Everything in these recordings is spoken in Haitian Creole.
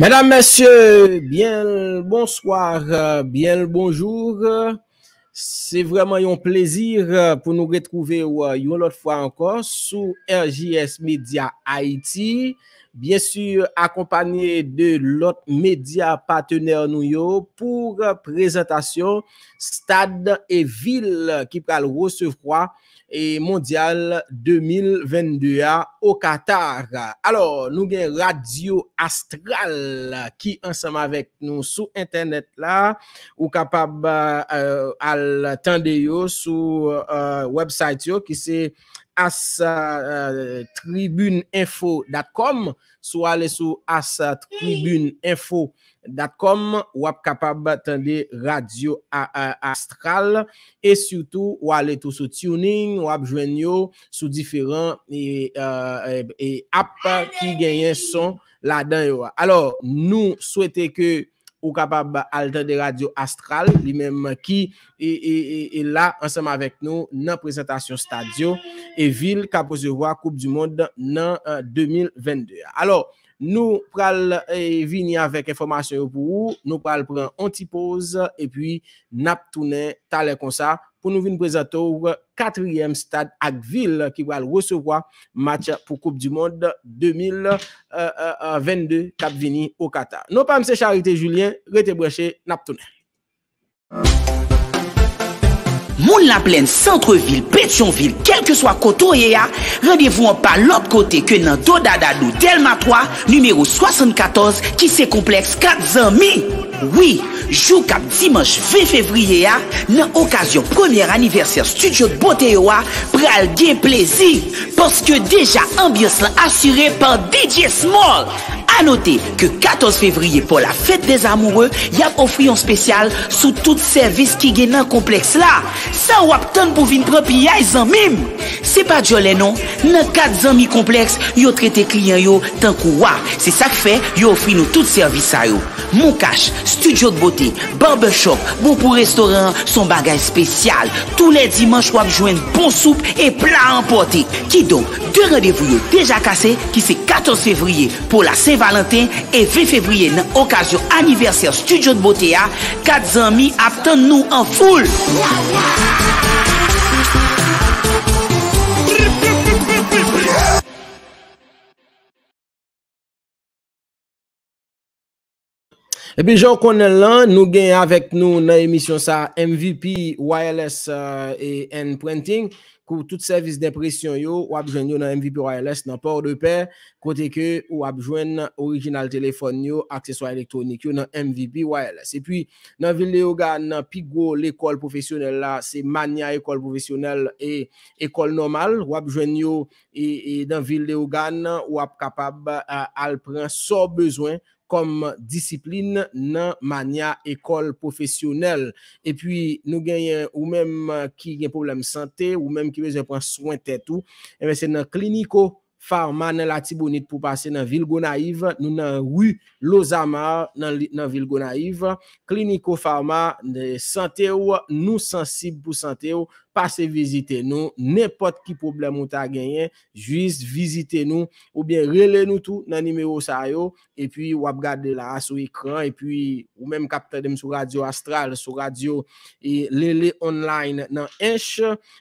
Madame, monsieur, bien, bonsoir, bien, bonjour, c'est vraiment yon plaisir pou nou retrouver yon lot fwa anko sou RGS Media Haiti, bien sur, akompany de lot media patenèr nou yo pou prezentasyon Stade et Ville ki pral rou se fwa et Mondial 2022 au Qatar. Alors, nou gen Radio Astral, ki ansem avèk nou sou internet la, ou kapab euh, al tende yo sou euh, website yo, ki se astribuneinfo.com, sou ale sou astribuneinfo.com, da kom wap kapab tande radio astral e sutou wale tou sou tuning, wap jwen yo sou diferant e, e, e, e ap ki genyen son la dan yo. Alo nou souete ke wap kapab tande radio astral li menm ki e la ansem avek nou nan prezentasyon stadio e vil kapoze wakoup di moun nan 2022. Euh, Alo Nous pral eh, vini information pour pour nous ou, nou pral pause et puis nous tounen talè consa pour nous présenter le quatrième stade à stad qui va recevoir match pour Coupe du Monde 2022 Cap euh, euh, vini au Qatar. Nous pa Charité Julien, rete nous nap tourner Moun la plen, Santreville, Petionville, kel ke swa koto ye ya, radevou an pa lop kote ke nan Dodadadou Delma 3, numero 74, ki se kompleks 4 zanmi. Oui, jou kap dimanche 2 fevriye a, nan okasyon premier aniverser studio de botte yo a, pral gen plezi. Porske deja ambios lan asyre pan DJ Small. Anote, ke 14 fevriye pou la fete des amoure, yav ofri yon spesyal sou tout servis ki gen nan kompleks la. Sa wap ton pou vin propi yay zanmim. Se pa djole non, nan 4 zanmi kompleks, yo trete kliyen yo tankou wa. Se sak fe, yo ofri nou tout servis a yo. Mon kache. Studio de beauté, barbershop, bonpou restaurant, son bagage spesyal. Tous les dimanche, wak jouen bon soupe et plat emporté. Ki don, deux rendez-vous déjà cassés, qui c'est 14 février pour la Saint-Valentin, et 20 février, l'occasion anniversaire studio de beauté a, 4 amis apparten nous en foule. E pi jan konen lan nou genye avek nou nan emisyon sa MVP Wireless euh, & Printing kou tout servis depresyon yo wap jwen yo nan MVP Wireless nan por de pe kote ke wap jwen nan original telefon yo, akseswa elektronik yo nan MVP Wireless. E pi nan vil de Ogan nan pigou l'ekol profesyonel la, se mania ekol profesyonel e ekol normal wap jwen yo e nan vil de Ogan wap kapab alpran euh, so bezwen kom disiplin nan mania ekol profesional. E pwi nou gen yon ou mem ki gen problem sante ou mem ki gen pran swan tet ou, e mwen se nan kliniko farma nan latibonit pou pase nan vil go naiv, nou nan wu losama nan vil go naiv, kliniko farma nan sante ou nou sensib pou sante ou, pase vizite nou, nepot ki problem ou ta genyen, jiz vizite nou, ou bien rele nou tou nan nimeyo sa yo, e pi wap gade la sou ikran, e pi ou menm kapte dem sou radio astral, sou radio e lele online nan esh,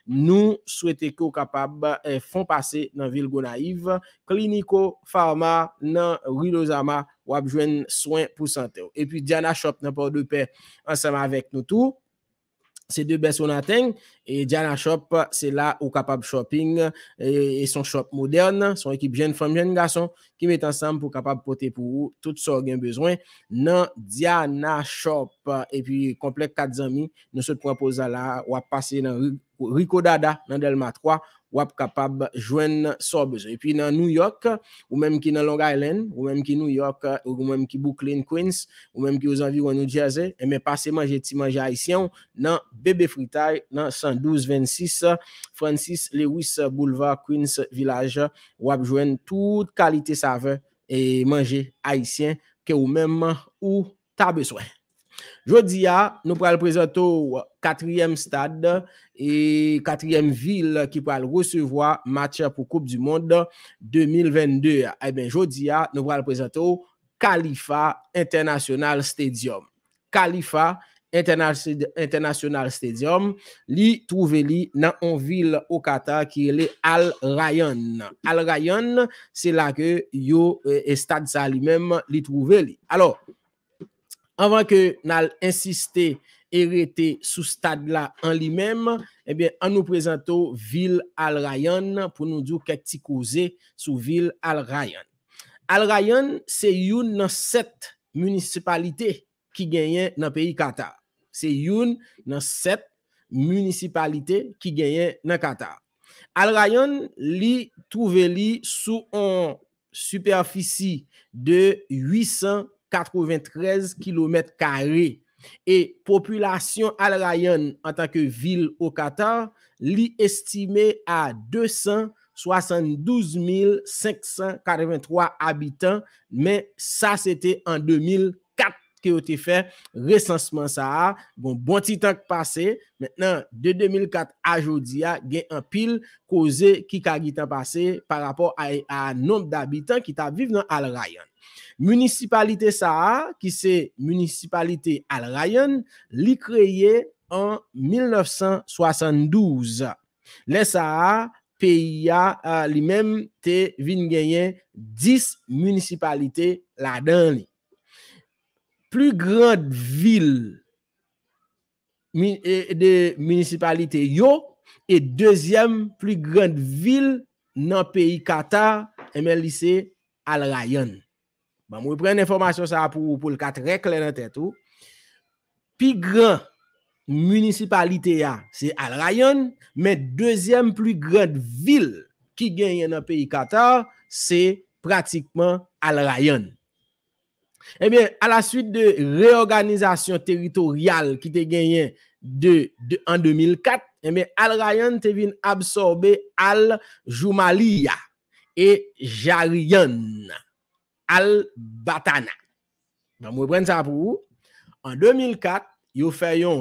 nou sou ete ko kapab eh, fon pase nan vil go naiv, kliniko, farma, nan rilo zama, wap jwen soen pou sante. E pi Diana Shop nampo ou depe ansama vek nou tou, Se de beso nateng, e Diana Shop, se la ou kapab shopping, e, e son shop modern, son ekip jen fom, jen gason, ki met ansam pou kapab pote pou ou, tout so gen bezwen, nan Diana Shop, e pi komplek 4 zami, nou se pwap posa la, wap pase nan Rikodada, nan Delmat 3, wap kapab jwen sobezwe. E pi nan New York, ou menm ki nan Long Island, ou menm ki New York, ou menm ki Brooklyn, Queens, ou menm ki ou zanvi Wanu Djeze, e menm pase manje ti manje Haitian, nan Bebe Fritay, nan 112-26, Francis Lewis Boulevard, Queens Village, wap jwen tout kalite save, e manje Haitian, ke ou menm ou tabezwe. Jodi a, nou pral prezento katriyem stad e katriyem vil ki pral resevoa match pou Koupe du Monde 2022. E ben, jodi a, nou pral prezento Kalifa International Stadium. Kalifa International Stadium li trouveli nan an vil Okata ki ele Al Rayon. Al Rayon, se la ke yo e, e stad sa li men li trouveli. Alor, Anvan ke nan al insiste erete sou stad la an li mem, an nou prezento vil Al Rayon pou nou diw keti kouze sou vil Al Rayon. Al Rayon, se youn nan set municipalite ki genyen nan peyi Qatar. Se youn nan set municipalite ki genyen nan Qatar. Al Rayon, li trouve li sou an superfici de 800 km. 93 km kare. E populasyon al rayon an tanke vil ou katar, li estime a 272.543 abitan, men sa se te an 2004 ke o te fe resansman sa a. Bon, bon ti tanke pase, men nan, de 2004 a jodi a, gen an pil koze ki kage tan pase par rapor a nom d'abitan ki ta vive nan al rayon. Municipalité Sahara, qui c'est municipalité Al Rayon, l'y créé en 1972. Les Saha, pays a lui-même 10 municipalités là-dedans. Plus grande ville e, de municipalité yo et deuxième plus grande ville dans le pays Qatar, et Al Rayon. Mwen prenen informasyon sa pou pou l'katrek lè nan tè tou. Pi gran municipalité ya, se Al Rayon, men deuxième plus grande ville ki genyen nan peyi Qatar, se pratikman Al Rayon. Ebyen, a la suite de reorganizasyon teritorial ki te genyen en 2004, ebyen, Al Rayon te vin absorbe Al Joumalia e Jaryon. Al-Batana. vais mwen prendre ça pour vous. En 2004, yo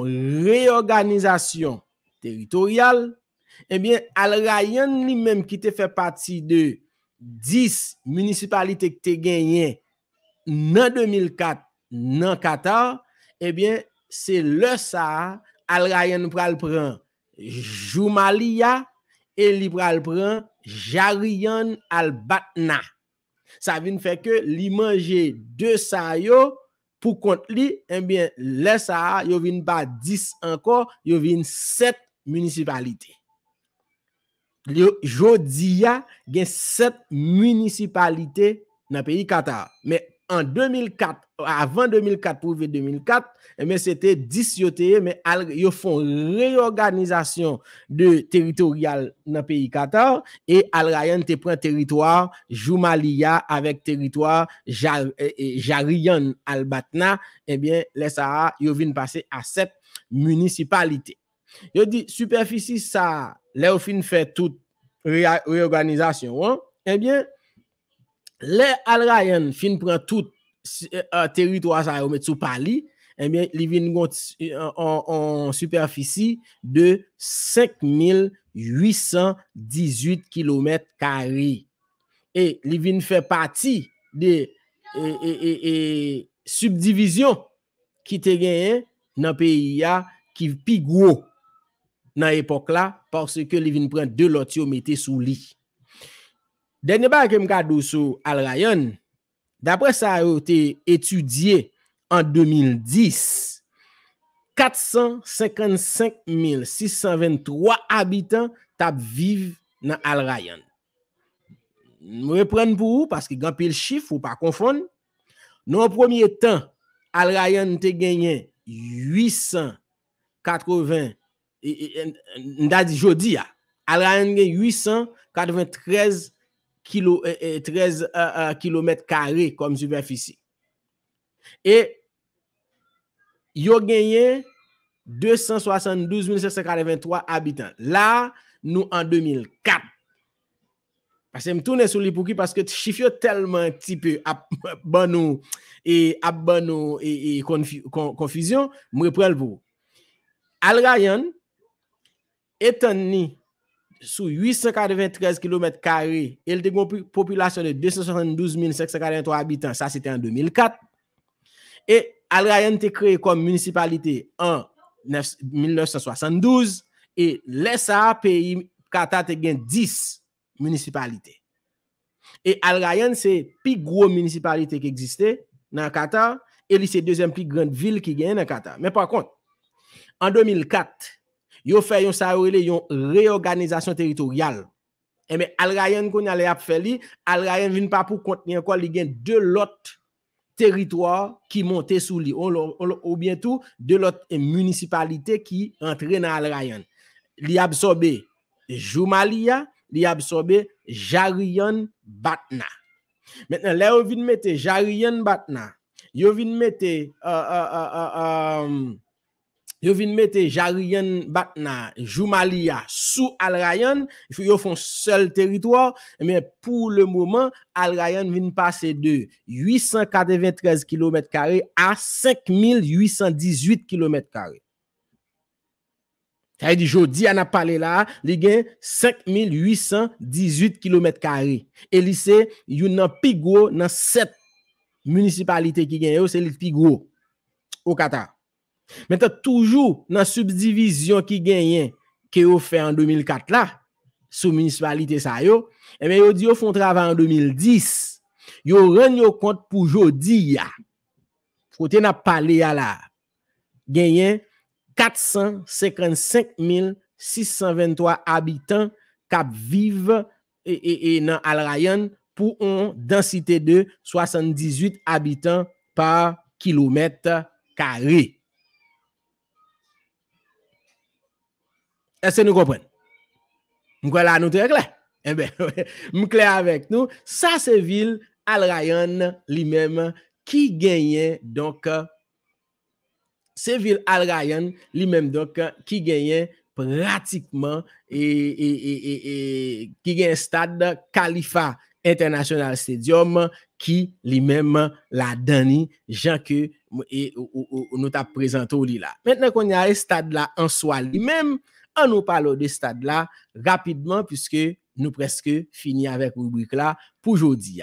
une réorganisation territoriale. Eh bien, Al-Rayan lui-même qui était partie de 10 municipalités ki te gagnées en 2004 nan Qatar. Eh c'est c'est le ça Al-Rayan pral pran Joumalia et li pral pran Jariyan Al-Batna. Sa vin feke li manje 200 yo, pou kont li, enbyen eh le sa yo vin ba 10 anko, yo vin 7 municipalite. Yo jodi ya gen 7 municipalite nan peyi kata. an 2004, avan 2004, pouve 2004, men se te disyoteye, men yo fon reorganizasyon de teritorial nan peyi katar, e al rayen te pren teritwar, Joumalia, avek teritwar, Jariyan, eh, eh, Albatna, e bien, lesara, yo vin pase a set municipalite. Yo di, superfici sa, la yo fin fe tout reorganizasyon, e bien, Le al rayen fin pren tout eh, eh, teritwa sa yo met sou pali, ebyen eh li vin gonti an superfici de 5.818 km kari. E li vin fe pati de subdivizyon ki te genye nan peyi ya ki pi gwo nan epok la parce ke li vin pren de lot yo mette sou li. Dernier bar que sur Al Ryan, d'après ça a été étudié en 2010. 455 623 habitants tap vivent dans Al Ryan. me reprends pour vous parce que grand pile chiffre ou pas confondre. Dans le premier temps, Al Ryan te gagné 880 et, et, et, a. Al 893 kilo, 13 km carrés comme superficie. Et yo gagné 272 783 habitants. Là, nous en 2004. Parce que je me tourne sur les parce que chiffre tellement petit peu et à et, confusion, je reprends pour. Al Ryan, étant ni sous 893 km il elle population population population de 543 habitants, Ça, c'était en 2004. Et Al Rayan te créé comme municipalité en 1972, Et lesa Qatar kata te 10 municipalités. Et Al Rayan plus plus municipalité qui qui existait dans Qatar, et c'est deuxième deuxième plus ville ville qui dans dans Qatar. Mais par contre, en 2004, yo fait yon sa yon réorganisation territoriale. Et mais Al kon qu'on a fait li, Al vient pas pour contenir quoi, il deux l'autre territoire qui montait sous lui ou bientôt de l'autre municipalité qui entre dans Al Ils Li absorbé Joumalia, li absorbé Jarion Batna. Maintenant là ils vin mettre Jarian Batna. Yo vin mettre euh, euh, euh, Yo vin mette Jaryen batna, Joumalia, sou Al Rayen. Yo fon sel teritwa. Men pou le mouman, Al Rayen vin pase de 843 km2 a 5818 km2. Ta yi di jodi an ap pale la, li gen 5818 km2. Elise, yon nan pigwo nan set municipalite ki gen yo, se li pigwo. Ou kata? Mais toujours toujou nan subdivision qui genyen ke en 2004 la, municipalité, municipalite sa yo, e eh men yo di en 2010, yo ren rendu compte pour jodi ya. Fote na pale ya la, genyen 455.623 habitants kap vive e, e, e nan al de 78 habitants par kilomètre carré Est-ce que nous comprenons? Nous là, nous très clair. Eh bien, nous clair avec nous. Ça, c'est ville Al Rayan lui-même qui gagnait donc. C'est ville Al Rayan lui-même donc qui gagnait pratiquement et, et, et, et qui gagne stade Khalifa International Stadium qui lui-même la donné Jean que nous t'a présenté au là. Maintenant qu'on a un stade là en soi lui-même, on nous parle de stade là rapidement puisque nous presque fini avec rubrique là pour aujourd'hui.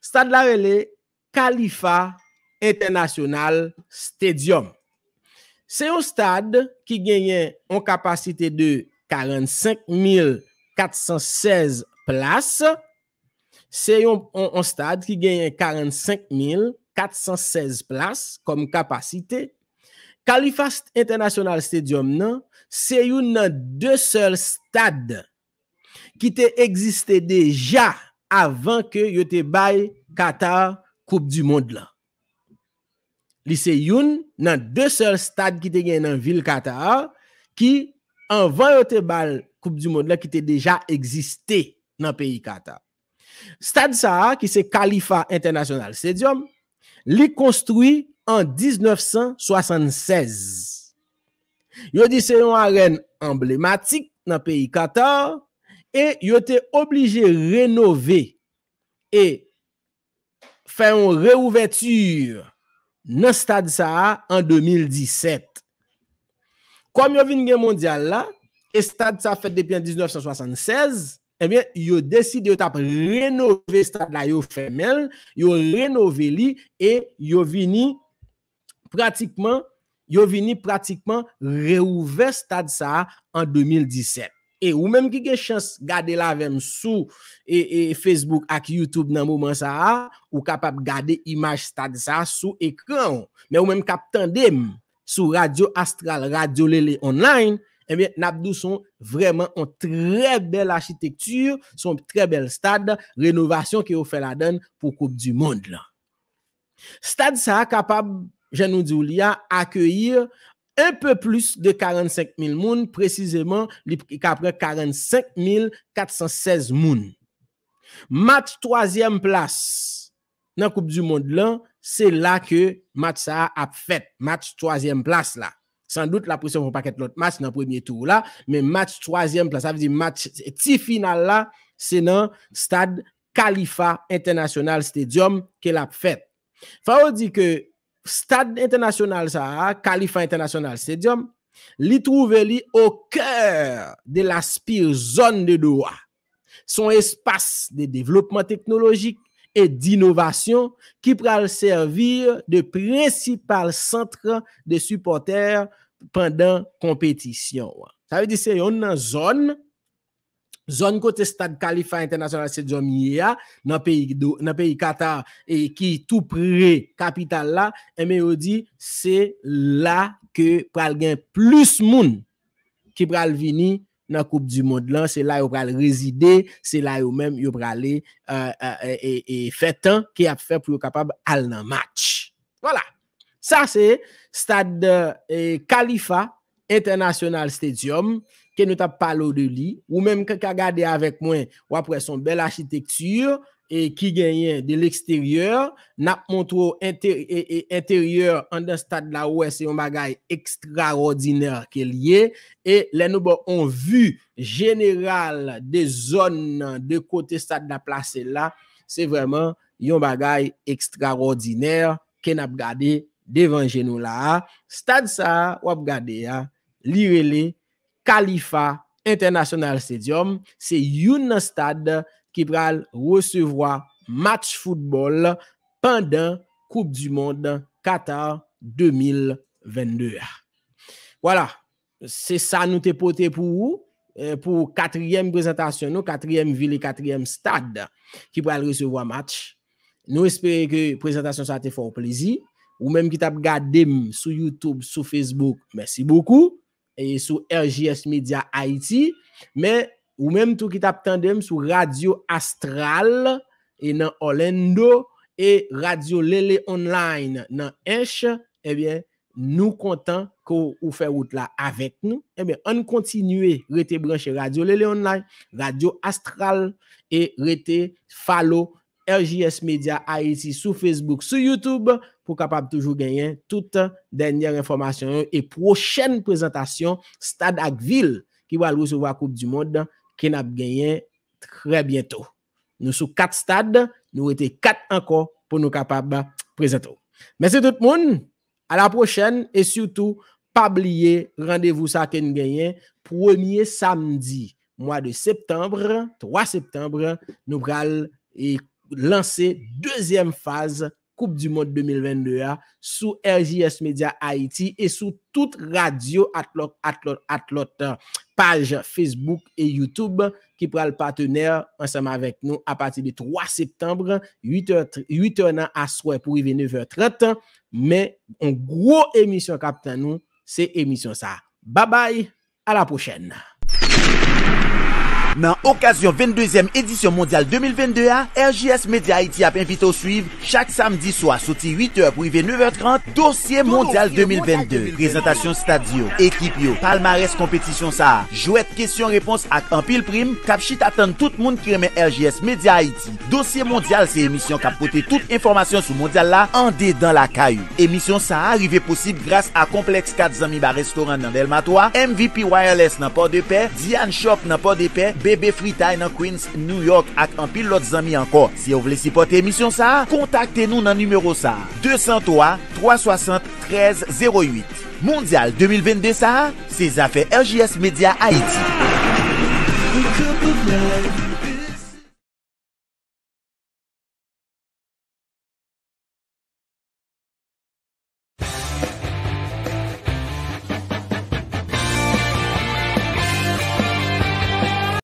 Stade là est Khalifa International Stadium. C'est un stade qui gagne en capacité de 45 416 places. C'est un stade qui gagne 45 416 places comme capacité. Kalifa International Stadium nan se yon nan de seur stad ki te egziste deja avan ke yote bay Qatar Koup du Monde la. Li se yon nan de seur stad ki te gen nan vil Qatar ki avan yote bay Qatar Koup du Monde la ki te deja egziste nan peyi Qatar. Stad sa a ki se Kalifa International Stadium li konstrui. en 1976. Yo disè yon aren emblematik nan peyi katar, e yo te oblige renove e fè yon reouvertur nan stad sa a en 2017. Kom yo vin gen mondial la, e stad sa fè depi an 1976, e bien yo deside yo tap renove stad la yo femel, yo renove li e yo vini pratikman, yo vini pratikman reouve stad sa an 2017. E ou menm ki gen chans gade la ven sou e Facebook ak YouTube nan mouman sa a, ou kapap gade imaj stad sa sou ekran. Men ou menm kap tendem sou radio astral, radio lele online, e eh menm napdou son vreman an tre bel architektur, son tre bel stad renovasyon ki yo fè la den pou koup di moun la. Stad sa a kapap jen nou di ou li a akyeyir e pe plus de 45.000 moun precizeman li ka apre 45.416 moun match 3e plas nan koup du monde lan se la ke match sa ap fet match 3e plas la san dout la presyon pou pa ket lot mas nan premye tou la me match 3e plas ti final la se nan stad kalifa international stadium ke la ap fet fawo di ke Stade Internationale Sahara, Khalifa International Stadium, li trouve li o kèr de la spire zone de doa. Son espase de développement technologique et d'innovation ki pral servir de principal centre de supporter pendant compétition. Sa ve di se yon nan zone zone côté stade Khalifa international c'est dans pays dans pays Qatar et qui tout près capitale là et mais dit c'est là que pral gen plus moun qui pral venir dans la coupe du monde là c'est là yo pral résider c'est là où même il aller euh, euh, et, et fait temps qui a fait pour capable d'aller dans match voilà ça c'est stade euh, Khalifa International Stadium, ke nou tap palo de li, ou menm ke ka gade avek mwen, wapre son bel architektur, e ki genyen de l'eksteryer, nap montro interyer, e, e, an den stad la oue, se yon bagay ekstraordiner ke liye, e le nou bo on vu, general de zon, de kote stad la place la, se vreman yon bagay ekstraordiner, ke nap gade devan genou la, stad sa wap gade ya, l'Irele, Khalifa International Stadium. C'est un stade qui va recevoir match football pendant Coupe du Monde Qatar 2022. Voilà, c'est ça nous t'ai pour vous eh, pour quatrième présentation, nous, quatrième ville et quatrième stade qui pourra recevoir match. Nous espérons que la présentation ça a plaisir. Ou même qui t'a regardé sur YouTube, sur Facebook, merci beaucoup. E sou RGS Media Haiti, men ou menm tou ki tap tendem sou Radio Astral e nan Orlando e Radio Lele Online nan Esche, eh nou kontan kou ou fe wout la avek nou, eh en kontinue rete branche Radio Lele Online, Radio Astral, e rete falo RJS Media Haïti sur Facebook, sur YouTube, pour capable toujours gagner toute dernières informations et prochaine présentation Stade Agvil, qui va recevoir la Coupe du Monde qui n'a gagné très bientôt. Nous sommes quatre stades, nous étions quatre encore pour nous capables présenter. Merci tout le monde. À la prochaine et surtout, pas oublier rendez-vous ça que premier samedi mois de septembre, 3 septembre, nous allons et lancer deuxième phase Coupe du Monde 2022 sous RJS Media Haïti et sous toute radio Atlot, Atlot, hein. page Facebook et YouTube qui prend le partenaire ensemble avec nous à partir du 3 septembre, 8h, 8h à soir pour arriver 9h30. Mais en gros émission Captain nous, c'est émission ça. Bye bye, à la prochaine. Nan okasyon 22èm edisyon mondyal 2022 a, RGS Media Haiti ap envite ou suiv, chak samdi so a soti 8è pou ive 9è 30, dosye mondyal 2022. Prezentasyon stadio, ekip yo, palmares kompetisyon sa a, jwet kesyon repons ak an pil prim, kap chit atan tout moun kreme RGS Media Haiti. Dosye mondyal se emisyon kap pote tout informasyon sou mondyal la, ande dan la kayu. Emisyon sa a arrive posib grase a kompleks 4 zami ba restoran nan del matoa, MVP Wireless nan por de pe, Dian Shop nan por de pe, B. Se ou vle sipote emisyon sa, kontakte nou nan numero sa. 203-373-08 Mondial 2022 sa, se zafè RGS Media Haiti.